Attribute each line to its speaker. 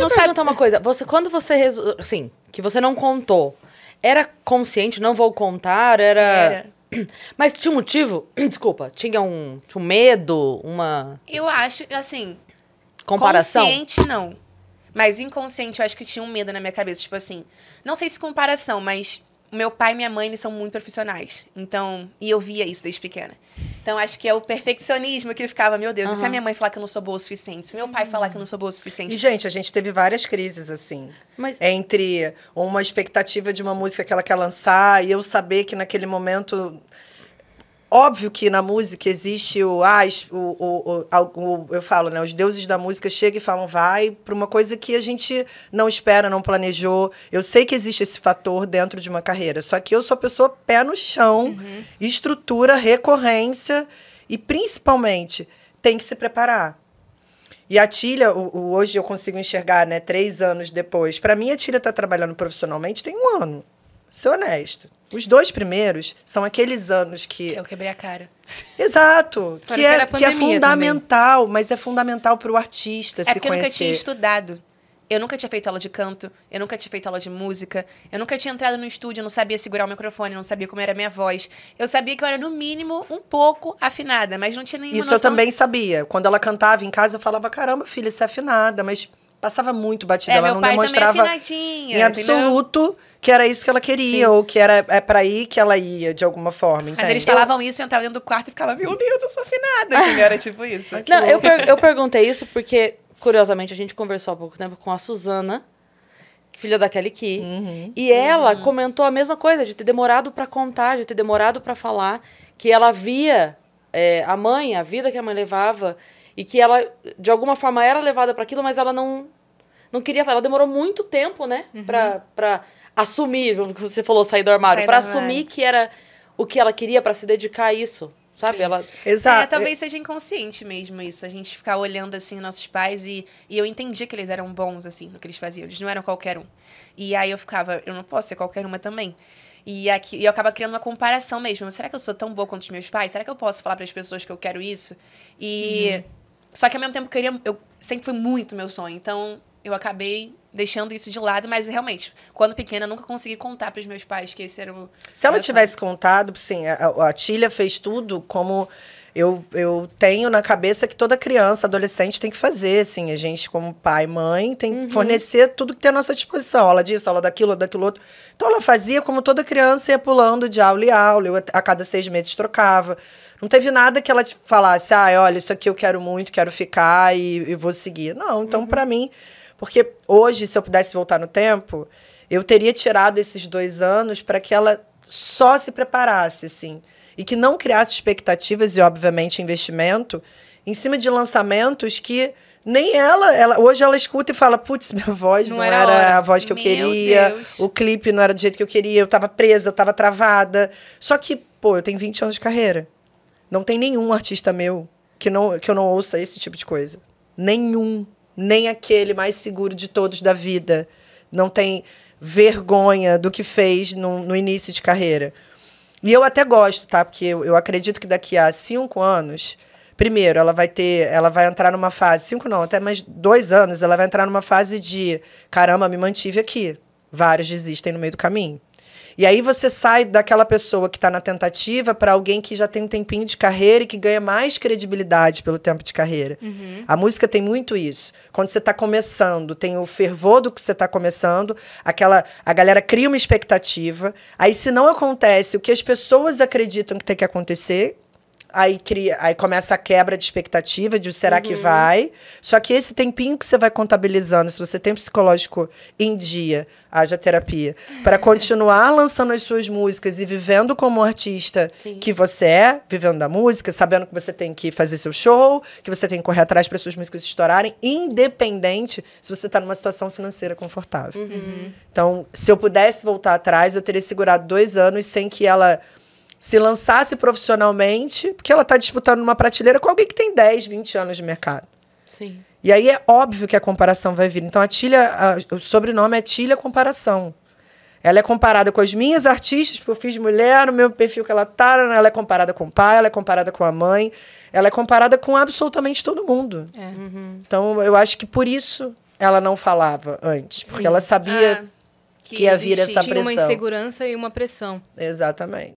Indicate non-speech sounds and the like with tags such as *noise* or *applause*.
Speaker 1: você não sabe. uma coisa. Você, quando você. Assim, que você não contou. Era consciente, não vou contar, era. era. *clears throat* Mas tinha um motivo? *clears throat* Desculpa, tinha um, tinha um medo, uma. Eu acho, assim.
Speaker 2: Comparação? Consciente,
Speaker 1: não. Mas inconsciente, eu acho que tinha um medo na minha cabeça. Tipo assim. Não sei se comparação, mas meu pai e minha mãe eles são muito profissionais. Então. E eu via isso desde pequena. Então, acho que é o perfeccionismo que ele ficava, meu Deus, uhum. e se a minha mãe falar que eu não sou boa o suficiente? Se meu pai falar que eu não sou boa o suficiente? E, gente,
Speaker 2: a gente teve várias crises, assim. Mas... Entre uma expectativa de uma música que ela quer lançar e eu saber que naquele momento Óbvio que na música existe o, ah, o, o, o, o, eu falo, né? Os deuses da música chegam e falam vai para uma coisa que a gente não espera, não planejou. Eu sei que existe esse fator dentro de uma carreira, só que eu sou pessoa pé no chão, uhum. estrutura, recorrência e principalmente tem que se preparar. E a Tilha, hoje eu consigo enxergar, né? Três anos depois. Para mim, a Tilha está trabalhando profissionalmente tem um ano ser honesto. Os dois primeiros são aqueles anos que. Eu quebrei a cara. Exato. que, é, que, que é, é fundamental, também. mas é fundamental para o artista é se porque Eu nunca tinha
Speaker 1: estudado. Eu nunca tinha feito aula de canto, eu nunca tinha feito aula de música, eu nunca tinha entrado no estúdio, não sabia segurar o microfone, não sabia como era a minha voz. Eu sabia que eu era, no mínimo, um pouco afinada, mas não tinha
Speaker 2: nenhuma Isso noção... eu também sabia. Quando ela cantava em casa, eu falava, caramba, filha, você é afinada, mas passava muito batida. É, ela não é demonstrava é em absoluto entendeu? que era isso que ela queria, Sim. ou que era é para ir que ela ia, de alguma forma. Entende? Mas eles falavam
Speaker 1: isso, eu entrava dentro do quarto e ficava, meu Deus, eu sou afinada. Né? Era tipo isso. *laughs* Ah, não, eu, per eu
Speaker 2: perguntei isso porque, curiosamente, a gente conversou há pouco tempo
Speaker 1: com a Suzana. Filha da Kelly Key. Uhum. E ela uhum. comentou a mesma coisa, de ter demorado para contar, de ter demorado para falar, que ela via é, a mãe, a vida que a mãe levava, e que ela, de alguma forma, era levada para aquilo, mas ela não não queria. Ela demorou muito tempo, né? Uhum. Pra, assumir, como você falou, sair do armário. para assumir que era o que ela queria para se dedicar a isso. Sabe? Ela... Exato. É, talvez seja inconsciente mesmo isso. A gente ficar olhando, assim, nossos pais e, e eu entendi que eles eram bons, assim, no que eles faziam. Eles não eram qualquer um. E aí eu ficava, eu não posso ser qualquer uma também. E, aqui, e eu acaba criando uma comparação mesmo. Será que eu sou tão boa quanto os meus pais? Será que eu posso falar para as pessoas que eu quero isso? E uhum. Só que ao mesmo tempo eu queria. Eu sempre foi muito meu sonho. Então eu acabei deixando isso de lado, mas realmente, quando pequena, nunca consegui contar para os meus pais que esse era
Speaker 2: o. Se ela tivesse sonho. contado, sim, a, a fez tudo como eu, eu tenho na cabeça que toda criança, adolescente tem que fazer, assim, a gente como pai, mãe, tem que uhum. fornecer tudo que tem à nossa disposição, aula disso, aula daquilo, aula daquilo outro. Então ela fazia como toda criança, ia pulando de aula em aula, eu a cada seis meses trocava. Não teve nada que ela falasse, ah, olha, isso aqui eu quero muito, quero ficar e, e vou seguir. Não, então uhum. para mim porque hoje, se eu pudesse voltar no tempo, eu teria tirado esses dois anos para que ela só se preparasse, assim. E que não criasse expectativas e, obviamente, investimento em cima de lançamentos que nem ela, ela hoje ela escuta e fala, putz, minha voz não, não era, era a voz que Meu eu queria, Deus. o clipe não era do jeito que eu queria, eu tava presa, eu tava travada. Só que, pô, eu tenho 20 anos de carreira. Não tem nenhum artista meu que, não, que eu não ouça esse tipo de coisa. Nenhum nem aquele mais seguro de todos da vida. Não tem vergonha do que fez no, no início de carreira. E eu até gosto, tá? Porque eu, eu acredito que daqui a cinco anos, primeiro, ela vai ter, ela vai entrar numa fase, cinco não, até mais dois anos, ela vai entrar numa fase de caramba, me mantive aqui. Vários desistem no meio do caminho. E aí você sai daquela pessoa que está na tentativa para alguém que já tem um tempinho de carreira e que ganha mais credibilidade pelo tempo de carreira. Uhum. A música tem muito isso. Quando você está começando, tem o fervor do que você está começando, aquela a galera cria uma expectativa. Aí se não acontece o que as pessoas acreditam que tem que acontecer, aí, cria, aí começa a quebra de expectativa de será uhum. que vai. Só que esse tempinho que você vai contabilizando, se você tem psicológico em dia, haja terapia, para *laughs* continuar lançando as suas músicas e vivendo como artista Sim. que você é, vivendo da música, sabendo que você tem que fazer seu show, que você tem que correr atrás para suas músicas estourarem, independente se você está numa situação financeira confortável. Uhum. Então, se eu pudesse voltar atrás, eu teria segurado dois anos sem que ela se lançasse profissionalmente, porque ela está disputando uma prateleira com alguém que tem 10, 20 anos de mercado. Sim. E aí é óbvio que a comparação vai vir. Então, a Tilha, a, o sobrenome é Tilha Comparação. Ela é comparada com as minhas artistas, porque eu fiz mulher, no meu perfil que ela tá, ela é comparada com o pai, ela é comparada com a mãe, ela é comparada com absolutamente todo mundo. É. Uhum. Então, eu acho que por isso ela não falava antes, porque Sim. ela sabia ah, que, que ia vir essa pressão. Tinha uma
Speaker 1: insegurança e uma pressão.
Speaker 2: Exatamente.